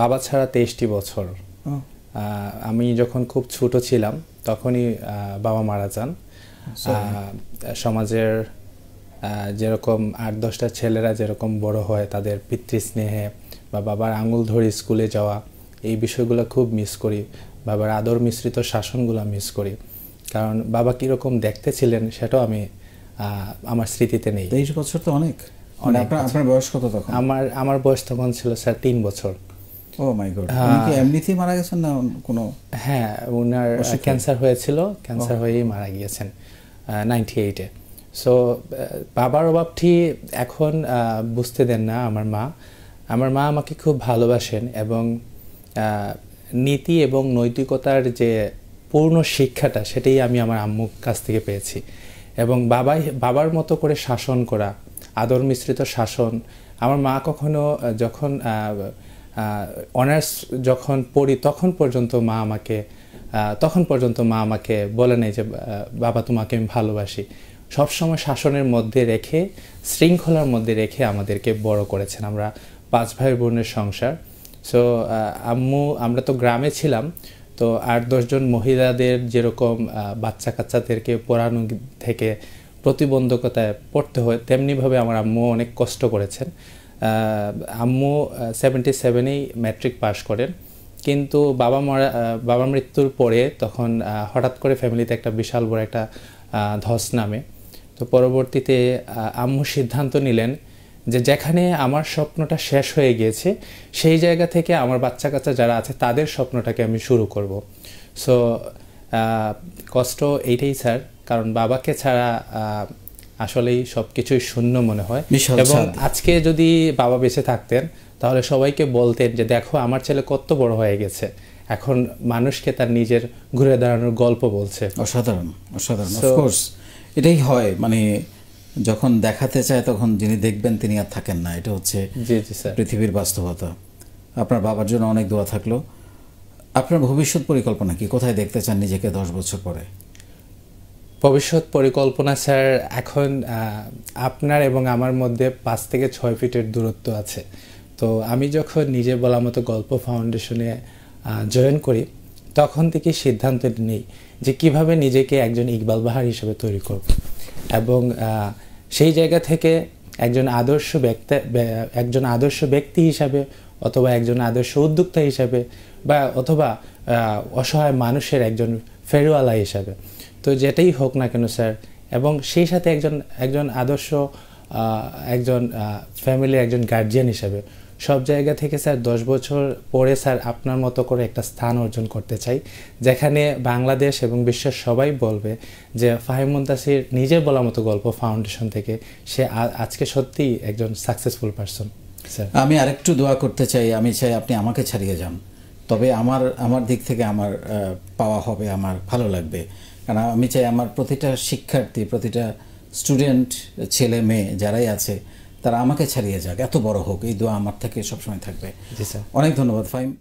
বাবা ছাড়া তেইশটি বছর আমি যখন খুব ছোট ছিলাম তখনই বাবা মারা যান আচ্ছা। সমাজের যেরকম আট দশটা ছেলেরা যেরকম বড় হয় তাদের পিতৃস্নেহে বা বাবার আঙুল ধরে স্কুলে যাওয়া এই বিষয়গুলো খুব মিস করি বাবার আদর মিশ্রিত শাসনগুলো মিস করি কারণ বাবা কীরকম দেখতে ছিলেন সেটাও আমি আমার স্মৃতিতে নেই তেইশ বছর তো অনেক মানে আপনার বয়স কত তখন আমার আমার বয়স তখন ছিল স্যার তিন বছর ও মাই গড উনি এমনিতেই মারা গেছেন না কোনো হ্যাঁ ওনার ক্যান্সার হয়েছিল ক্যান্সার oh. হয়েই মারা গিয়েছেন নাইনটি এইটে সো বাবার অভাবটি এখন বুঝতে দেন না আমার মা আমার মা আমাকে খুব ভালোবাসেন এবং নীতি এবং নৈতিকতার যে পূর্ণ শিক্ষাটা সেটাই আমি আমার আম্মুর কাছ থেকে পেয়েছি এবং বাবাই বাবার মতো করে শাসন করা আদর মিশ্রিত শাসন আমার মা কখনো যখন অনার্স যখন পড়ি তখন পর্যন্ত মা আমাকে তখন পর্যন্ত মা আমাকে বলে নেই যে বাবা তোমাকে আমি ভালোবাসি সবসময় শাসনের মধ্যে রেখে শৃঙ্খলার মধ্যে রেখে আমাদেরকে বড় করেছেন আমরা পাঁচ ভাই বোনের সংসার সো আম্মু আমরা তো গ্রামে ছিলাম তো আট দশজন মহিলাদের যেরকম বাচ্চা কাচ্চাদেরকে পড়ানো থেকে প্রতিবন্ধকতায় পড়তে হয় তেমনিভাবে আমার আম্মু অনেক কষ্ট করেছেন আম্মু সেভেন্টি সেভেনেই ম্যাট্রিক পাশ করেন কিন্তু বাবা মরা বাবা মৃত্যুর পরে তখন হঠাৎ করে ফ্যামিলিতে একটা বিশাল বড় একটা ধস নামে তো পরবর্তীতে আম্মু সিদ্ধান্ত নিলেন যে যেখানে আমার স্বপ্নটা শেষ হয়ে গিয়েছে সেই জায়গা থেকে আমার বাচ্চা কাচ্চা যারা আছে তাদের স্বপ্নটাকে আমি শুরু করব সো কষ্ট এইটাই স্যার কারণ বাবাকে ছাড়া আসলেই সব কিছুই শূন্য মনে হয় এবং আজকে যদি বাবা বেঁচে থাকতেন তাহলে সবাইকে বলতেন যে দেখো আমার ছেলে কত বড় হয়ে গেছে এখন মানুষকে তার নিজের ঘুরে দাঁড়ানোর গল্প বলছে অসাধারণ অসাধারণ অফকোর্স এটাই হয় মানে যখন দেখাতে চায় তখন যিনি দেখবেন তিনি আর থাকেন না এটা হচ্ছে পৃথিবীর বাস্তবতা আপনার বাবার জন্য অনেক দোয়া থাকলো আপনার ভবিষ্যৎ পরিকল্পনা কি কোথায় দেখতে চান নিজেকে দশ বছর পরে ভবিষ্যৎ পরিকল্পনা স্যার এখন আপনার এবং আমার মধ্যে পাঁচ থেকে ছয় ফিটের দূরত্ব আছে তো আমি যখন নিজে বলা মতো গল্প ফাউন্ডেশনে জয়েন করি তখন থেকে সিদ্ধান্ত নিই যে কিভাবে নিজেকে একজন ইকবাল বাহার হিসেবে তৈরি করব এবং সেই জায়গা থেকে একজন আদর্শ ব্যক্তি একজন আদর্শ ব্যক্তি হিসাবে অথবা একজন আদর্শ উদ্যোক্তা হিসাবে বা অথবা অসহায় মানুষের একজন ফেরওয়ালা হিসাবে তো যেটাই হোক না কেন স্যার এবং সেই সাথে একজন একজন আদর্শ একজন ফ্যামিলির একজন গার্জিয়ান হিসাবে সব জায়গা থেকে স্যার দশ বছর পরে স্যার আপনার মতো করে একটা স্থান অর্জন করতে চাই যেখানে বাংলাদেশ এবং বিশ্বের সবাই বলবে যে ফাহিম নিজের নিজে বলা মতো গল্প ফাউন্ডেশন থেকে সে আজকে সত্যি একজন সাকসেসফুল পারসন স্যার আমি আরেকটু দোয়া করতে চাই আমি চাই আপনি আমাকে ছাড়িয়ে যান তবে আমার আমার দিক থেকে আমার পাওয়া হবে আমার ভালো লাগবে কারণ আমি চাই আমার প্রতিটা শিক্ষার্থী প্রতিটা স্টুডেন্ট ছেলে মেয়ে যারাই আছে তারা আমাকে ছাড়িয়ে যাক এত বড় হোক এই দোয়া আমার থেকে সবসময় থাকবে অনেক ধন্যবাদ ফাইম